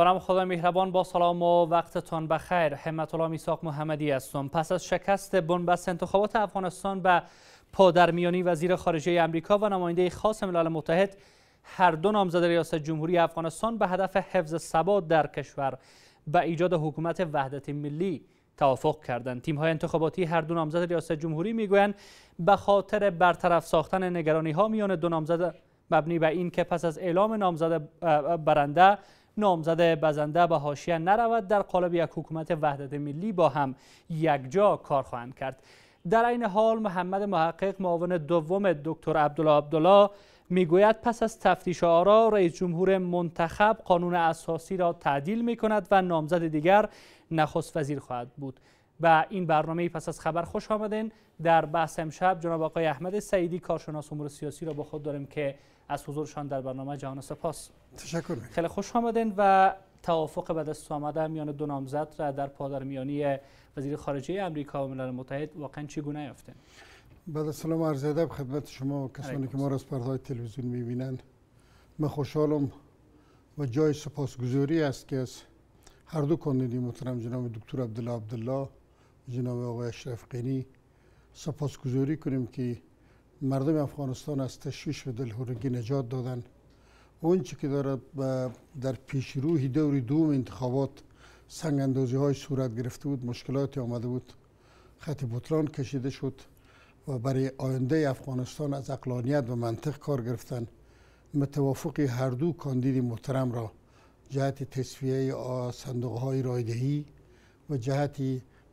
برام خدا مهربان با سلام و وقتتان بخیر حمت الله میساق محمدی هستم پس از شکست بنبست انتخابات افغانستان به پادرمیانی وزیر خارجه امریکا و نماینده خاص ملل متحد هر دو نامزد ریاست جمهوری افغانستان به هدف حفظ ثبات در کشور به ایجاد حکومت وحدت ملی توافق کردند تیم های انتخاباتی هر دو نامزد ریاست جمهوری میگویند به خاطر برطرف ساختن نگرانی ها میان دو نامزد مبنی بر این که پس از اعلام نامزد برنده نامزد بزنده به حاشیه نرود در قالب یک حکومت وحدت ملی با هم یکجا کار خواهند کرد در این حال محمد محقق معاون دوم دکتر عبدالله عبدالله میگوید پس از تفتیش آرا رئیس جمهور منتخب قانون اساسی را تعدیل می کند و نامزد دیگر نخست وزیر خواهد بود و این برنامه پس از خبر خوش آمدین در بحث امشب جناب آقای احمد سعیدی کارشناس امور سیاسی را با خود داریم که از حضورشان در برنامه جهان سپاس تشکر خیلی خوش آمدین و توافق به دست آمده میان دو نامزد را در پادرمیانی وزیر خارجه امریکا و ملل متحد واقعا چگونه یافتین بعد از سلام عرض ادب خدمت شما و کسانی که ما را از پردهای تلویزیون میبینند من خوشحالم و جای سپاسگزاری است که از هر دو کاندیدی محترم جناب دکتر عبدالله عبدالله و جناب آقای اشرف قینی سپاسگزاری کنیم که مردم افغانستان از تشویش و دلهورگی نجات دادند اونچه که داره در پیش روی دور دوم انتخابات سنگ اندازی های صورت گرفته بود مشکلاتی آمده بود خط بطلان کشیده شد و برای آینده افغانستان از اقلانیت و منطق کار گرفتن متوافق هر دو کاندید محترم را جهت تصفیه صندوق های رایدهی و جهت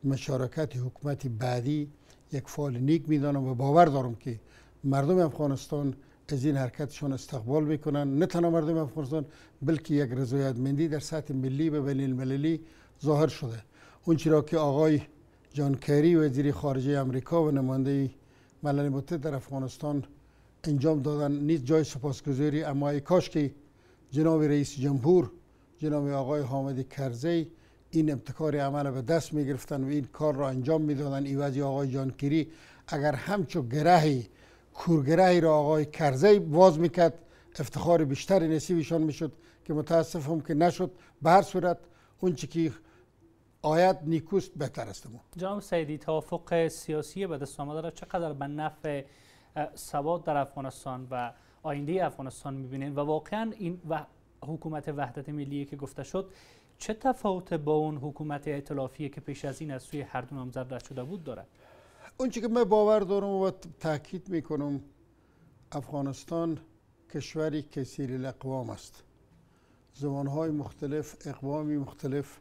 مشارکت حکومت بعدی یک فعال نیک میدانم و باور دارم که مردم افغانستان از این حرکتشون استقبال میکنن نه تنها مردم افغانستان بلکه یک رضایتمندی در سطح ملی و بین المللی ظاهر شده اون را که آقای جان کری وزیر خارجه امریکا و نماینده ملل متحد در افغانستان انجام دادن نیست جای سپاسگزاری اما ای کاش که جناب رئیس جمهور جناب آقای حامد کرزی این ابتکار عمل به دست می گرفتن و این کار را انجام می دادن ایوازی آقای جان کری اگر همچو گرهی کورگره را آقای کرزی باز میکرد افتخار بیشتری نصیبشان میشد که متاسفم که نشد به هر صورت اون چی که آید نیکوست بهتر است ما جام سیدی توافق سیاسی به دست آمده را چقدر به نفع ثبات در افغانستان و آینده افغانستان میبینین و واقعا این و حکومت وحدت ملی که گفته شد چه تفاوت با اون حکومت ائتلافیه که پیش از این از سوی هر دو نامزد شده بود دارد اون که من باور دارم و تاکید میکنم افغانستان کشوری کسیر الاقوام است زبانهای مختلف اقوامی مختلف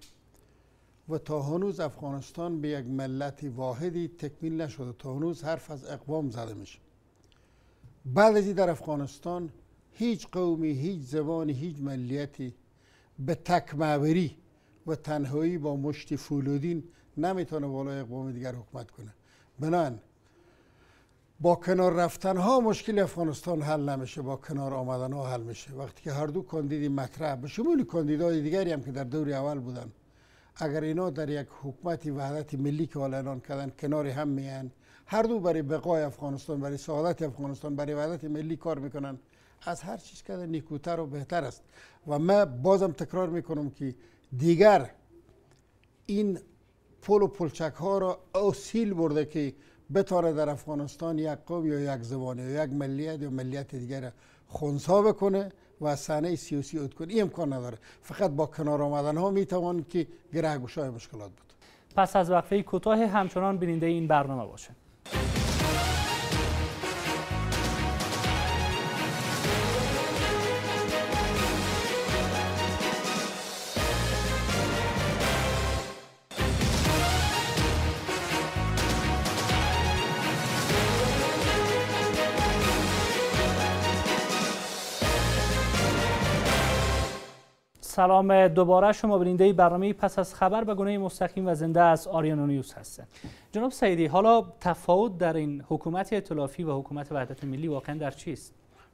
و تا هنوز افغانستان به یک ملت واحدی تکمیل نشده تا هنوز حرف از اقوام زده میشه بعد از در افغانستان هیچ قومی هیچ زبانی هیچ ملیتی به تکمعوری و تنهایی با مشت فولودین نمیتونه بالا اقوام دیگر حکمت کنه بنان با کنار رفتن ها مشکل افغانستان حل نمیشه با کنار آمدن ها حل میشه وقتی که هر دو کاندیدی مطرح به شمول کاندیدای دیگری هم که در دور اول بودن اگر اینا در یک حکومت وحدت ملی که حال اعلان کردن کنار هم میان هر دو برای بقای افغانستان برای سعادت افغانستان برای وحدت ملی کار میکنن از هر چیز که نیکوتر و بهتر است و من بازم تکرار میکنم که دیگر این پل و پلچک ها را اصیل برده که بتاره در افغانستان یک قوم یا یک زبان یا یک ملیت یا ملیت دیگر خونسا بکنه و صحنه سیاسی اوت کنه این امکان نداره فقط با کنار آمدن ها می که گره گشای مشکلات بود پس از وقفه کوتاه همچنان بیننده این برنامه باشه سلام دوباره شما بیننده برنامه پس از خبر به گناه مستقیم و زنده از آریانو نیوز هستند جناب سیدی حالا تفاوت در این حکومت ائتلافی و حکومت وحدت ملی واقعا در چیست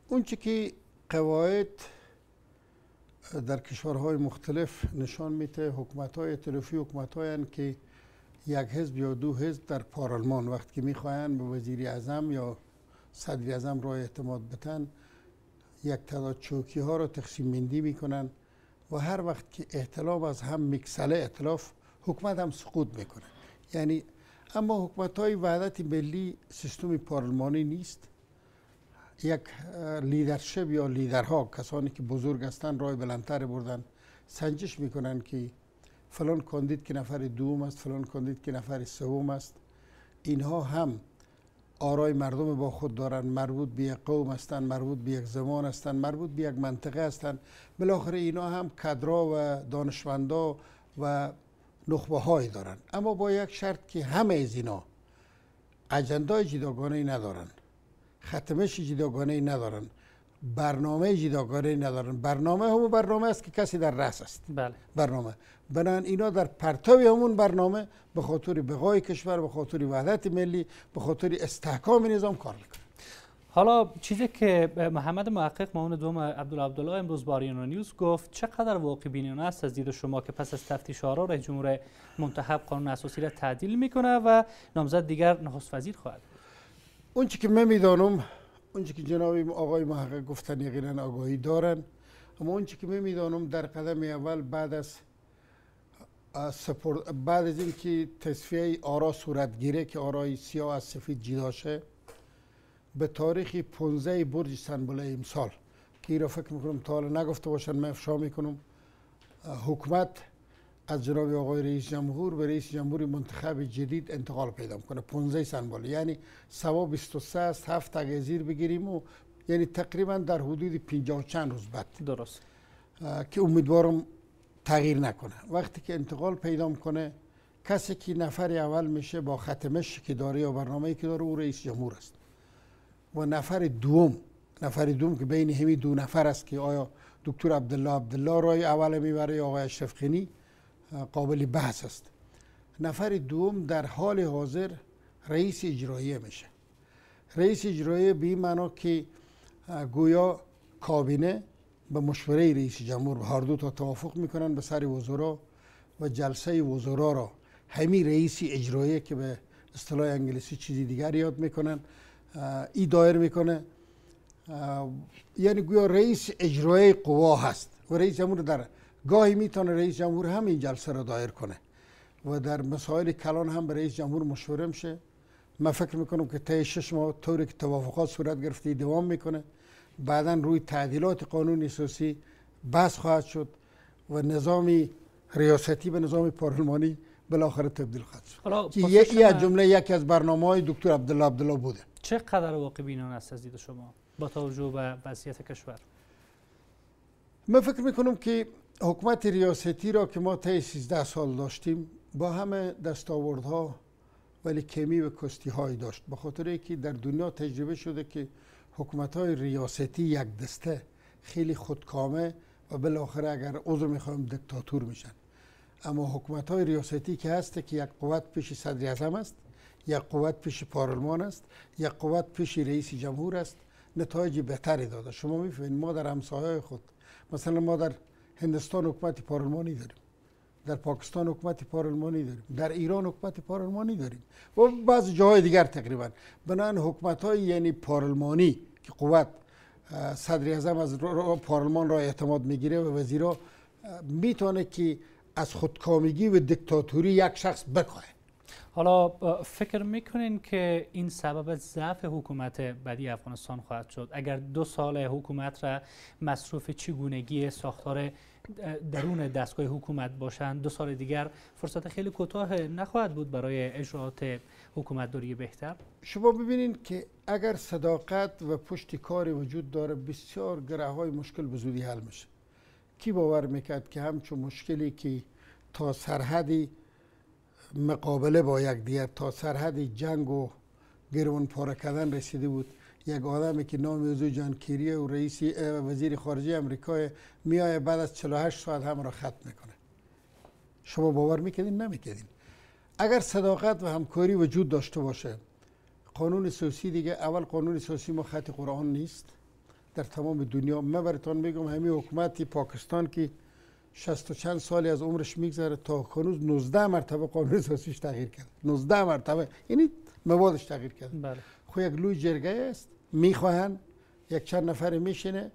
اون چی که قواعد در کشورهای مختلف نشان میده حکومت های ائتلافی حکومت های که یک حزب یا دو حزب در پارلمان وقتی که میخواین به وزیری اعظم یا صدر اعظم را اعتماد بتن یک تعداد چوکی ها را تقسیم بندی میکنن و هر وقت که احتلاف از هم میکسله احتلاف حکومت هم سقوط میکنه یعنی اما حکومت های وحدت ملی سیستم پارلمانی نیست یک لیدرشپ یا لیدرها کسانی که بزرگ هستند رای بلندتر بردن سنجش میکنن که فلان کاندید که نفر دوم است فلان کاندید که نفر سوم است اینها هم آرای مردم با خود دارن، مربوط به یک قوم هستند مربوط به یک زمان هستند مربوط به یک منطقه هستند بالاخره اینا هم کدرا و دانشمندا و نخبه های دارند اما با یک شرط که همه از اینا اجندای جداگانه ای ندارند ختمش جداگانه ای ندارن برنامه جداگانه ندارن برنامه همون برنامه است که کسی در رأس است بله. برنامه بنان اینا در پرتاب همون برنامه به خاطر بقای کشور به خاطر وحدت ملی به خاطر استحکام نظام کار میکنه حالا چیزی که محمد محقق معاون دوم عبدالله امروز با نیوز گفت چقدر واقع بینانه است از دید شما که پس از تفتیش آرا رئیس جمهور منتخب قانون اساسی را تعدیل میکنه و نامزد دیگر نخست وزیر خواهد اون که من میدانم اونچه که جناب آقای محقق گفتن یقینا آگاهی دارن اما اونچه که میدانم در قدم اول بعد از بعد از اینکه تصفیه آرا صورت گیره که آرای سیاه از سفید جدا به تاریخ 15 برج سنبله امسال که ای را فکر میکنم تا حالا نگفته باشن من افشا میکنم حکمت از جناب آقای رئیس جمهور به رئیس جمهور منتخب جدید انتقال پیدا کنه 15 سن بالا یعنی سوا 23 است هفت اگه زیر بگیریم و یعنی تقریبا در حدود 50 چند روز بعد درست که امیدوارم تغییر نکنه وقتی که انتقال پیدا کنه کسی که نفر اول میشه با ختمش که داره یا برنامه که داره او رئیس جمهور است و نفر دوم نفر دوم که بین همین دو نفر است که آیا دکتر عبدالله عبدالله رای اول میبره یا آقای اشرف قابل بحث است نفر دوم در حال حاضر رئیس اجرایی میشه رئیس اجرایی به این معنا که گویا کابینه به مشوره رئیس جمهور هر دو تا توافق میکنن به سر وزرا و جلسه وزرا را همی رئیس اجرایی که به اصطلاح انگلیسی چیزی دیگر یاد میکنن ای دایر میکنه یعنی گویا رئیس اجرایی قوا هست و رئیس جمهور در گاهی میتونه رئیس جمهور این جلسه را دایر کنه و در مسائل کلان هم به رئیس جمهور مشوره میشه من فکر میکنم که طی شش ماه طوری که توافقات صورت گرفته دوام میکنه بعدا روی تعدیلات قانون اساسی بحث خواهد شد و نظامی ریاستی به نظام پارلمانی بالاخره تبدیل خواهد شد که یکی از جمله یکی از برنامه های دکتر عبدالله عبدالله بوده چه قدر واقع بینان است از دید شما با توجه به وضعیت کشور من فکر میکنم که حکومت ریاستی را که ما تا 13 سال داشتیم با همه دستاوردها ولی کمی و کستی های داشت به خاطر اینکه در دنیا تجربه شده که حکومت های ریاستی یک دسته خیلی خودکامه و بالاخره اگر عذر میخوایم دکتاتور میشن اما حکومت های ریاستی که هسته که یک قوت پیش صدر اعظم است یک قوت پیش پارلمان است یک قوت پیش رئیس جمهور است نتایج بهتری داده شما میفهمید ما در همسایه خود مثلا ما در هندستان حکومت پارلمانی داریم در پاکستان حکومت پارلمانی داریم در ایران حکومت پارلمانی داریم و بعض جاهای دیگر تقریبا بنان حکومت های یعنی پارلمانی که قوت صدر اعظم از پارلمان را اعتماد میگیره و وزیرا میتونه که از خودکامگی و دیکتاتوری یک شخص بکنه حالا فکر میکنین که این سبب ضعف حکومت بدی افغانستان خواهد شد اگر دو سال حکومت را مصروف چگونگی ساختار درون دستگاه حکومت باشند دو سال دیگر فرصت خیلی کوتاه نخواهد بود برای اجرات داری بهتر شما ببینید که اگر صداقت و پشت کاری وجود داره بسیار گره های مشکل به زودی حل میشه کی باور میکرد که همچون مشکلی که تا سرحدی مقابله با یک دیگر تا سرحدی جنگ و گرون پاره کردن رسیده بود یک آدم که نام اوزو جان کیری و رئیس وزیر خارجه امریکا میایه بعد از 48 ساعت هم را خط میکنه شما باور میکنین نمیکنین اگر صداقت و همکاری وجود داشته باشه قانون سوسی دیگه اول قانون سوسی ما خط قرآن نیست در تمام دنیا من براتون میگم همین حکومت پاکستان که شست و چند سالی از عمرش میگذره تا هنوز 19 مرتبه قانون اساسیش تغییر کرد 19 مرتبه یعنی موادش تغییر کرد بله. خو یک لوی جرگه است میخواهند یک چند نفر میشینه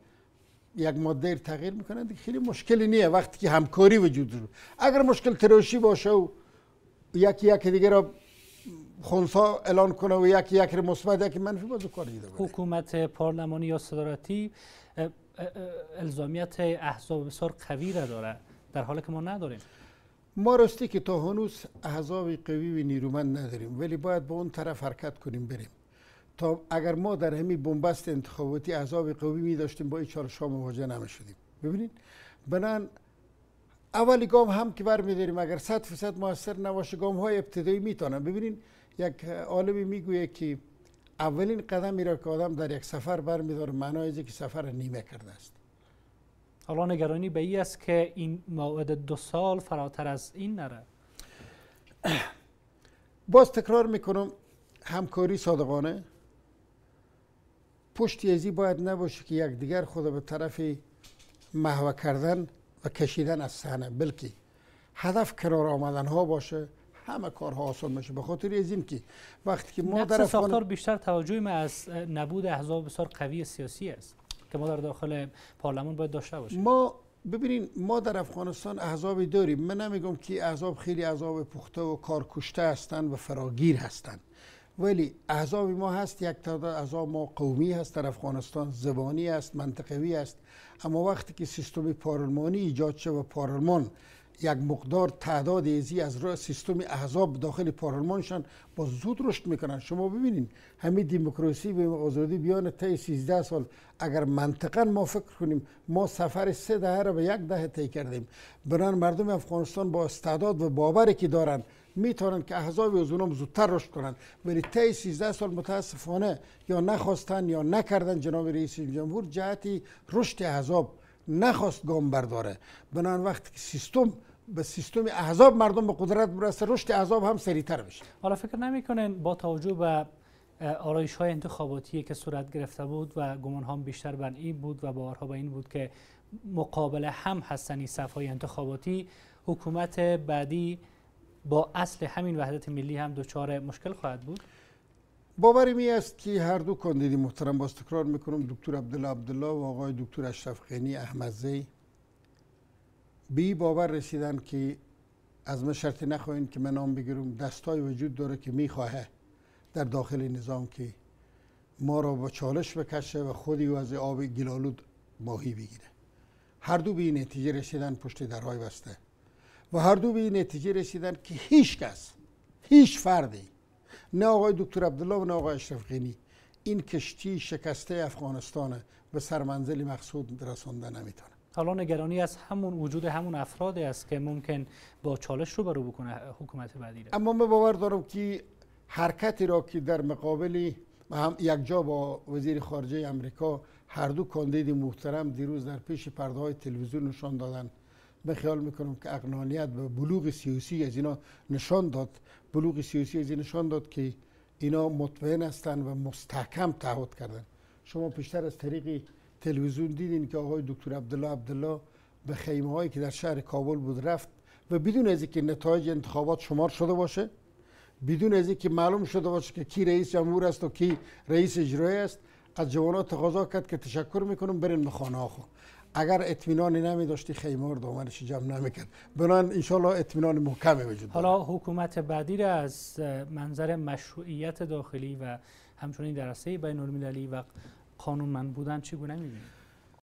یک ماده تغییر میکنه خیلی مشکلی نیه وقتی که همکاری وجود داره اگر مشکل تراشی باشه و یکی یکی دیگه را خونسا اعلان کنه و یکی یک مثبت یکی منفی باز کاری داره حکومت پارلمانی یا صدارتی الزامیت احزاب بسیار قوی را داره در حالی که ما نداریم ما راستی که تا هنوز احزاب قوی و نیرومند نداریم ولی باید به با اون طرف حرکت کنیم بریم تا اگر ما در همی بنبست انتخاباتی عذاب قوی می داشتیم با این چالش ها مواجه نمی شدیم ببینید بنان اولی گام هم که بر میداریم اگر صد فیصد موثر نباشه گام های ابتدایی میتونن ببینید یک عالمی میگویه که اولین قدمی را که آدم در یک سفر برمیداره معنای که سفر نیمه کرده است حالا نگرانی به این است که این موعد دو سال فراتر از این نره باز تکرار میکنم همکاری صادقانه پشتی ازی باید نباشه که یک دیگر خود به طرف محو کردن و کشیدن از صحنه بلکه هدف قرار آمدن ها باشه همه کارها آسان میشه به خاطر از که وقتی که ما در بیشتر توجه ما از نبود احزاب بسیار قوی سیاسی است که ما در داخل پارلمان باید داشته باشیم ما ببینین ما در افغانستان احزابی داریم من نمیگم که احزاب خیلی احزاب پخته و کارکشته هستند و فراگیر هستند ولی احزاب ما هست یک تعداد احزاب ما قومی هست در افغانستان زبانی است منطقوی است اما وقتی که سیستم پارلمانی ایجاد شد و پارلمان یک مقدار تعداد از روی سیستم احزاب داخل پارلمانشان با زود رشد میکنن شما ببینید همه دموکراسی و آزادی بیان تا 13 سال اگر منطقا ما فکر کنیم ما سفر سه دهه را به یک دهه طی کردیم بران مردم افغانستان با استعداد و باوری که دارند میتونن که احزاب از اونم زودتر رشد کنن ولی تا 13 سال متاسفانه یا نخواستن یا نکردن جناب رئیس جمهور جهتی رشد احزاب نخواست گام برداره بنان وقت که سیستم به سیستم احزاب مردم به قدرت برسه رشد احزاب هم سریعتر بشه حالا فکر نمیکنن با توجه به آرایش های انتخاباتی که صورت گرفته بود و گمان هم بیشتر بر این بود و بارها به این بود که مقابل هم هستن این های انتخاباتی حکومت بعدی با اصل همین وحدت ملی هم دچار مشکل خواهد بود باور می است که هر دو کاندیدی محترم باز تکرار میکنم دکتر عبدالله عبدالله و آقای دکتر اشرف غنی احمدزی بی باور رسیدن که از ما شرطی نخواهین که من نام بگیرم دستای وجود داره که میخواهه در داخل نظام که ما را با چالش بکشه و خودی و از آب گلالود ماهی بگیره هر دو به نتیجه رسیدن پشت درهای بسته و هر دو به این نتیجه رسیدن که هیچ کس هیچ فردی نه آقای دکتر عبدالله و نه آقای اشرف غنی این کشتی شکسته افغانستان به سرمنزل مقصود رسانده نمیتونه حالا نگرانی از همون وجود همون افرادی است که ممکن با چالش رو برو بکنه حکومت بعدی اما من باور دارم که حرکتی را که در مقابل هم یک جا با وزیر خارجه امریکا هر دو کاندید محترم دیروز در پیش پرده های تلویزیون نشان دادن من خیال میکنم که اقنانیت به بلوغ سیاسی از اینا نشان داد بلوغ سیاسی از این نشان داد که اینا مطمئن هستند و مستحکم تعهد کردن شما پیشتر از طریق تلویزیون دیدین که آقای دکتر عبدالله عبدالله به خیمه هایی که در شهر کابل بود رفت و بدون از اینکه نتایج انتخابات شمار شده باشه بدون از اینکه معلوم شده باشه که کی رئیس جمهور است و کی رئیس اجرایی است از جوانان تقاضا کرد که تشکر میکنم برین به خانه اگر اطمینانی نمی داشتی خیمار دامنش جمع جمع نمیکرد بنابراین انشالله اطمینان محکمی وجود حالا حکومت بعدی را از منظر مشروعیت داخلی و همچنین درسته بین المللی و من بودن چگونه میبینید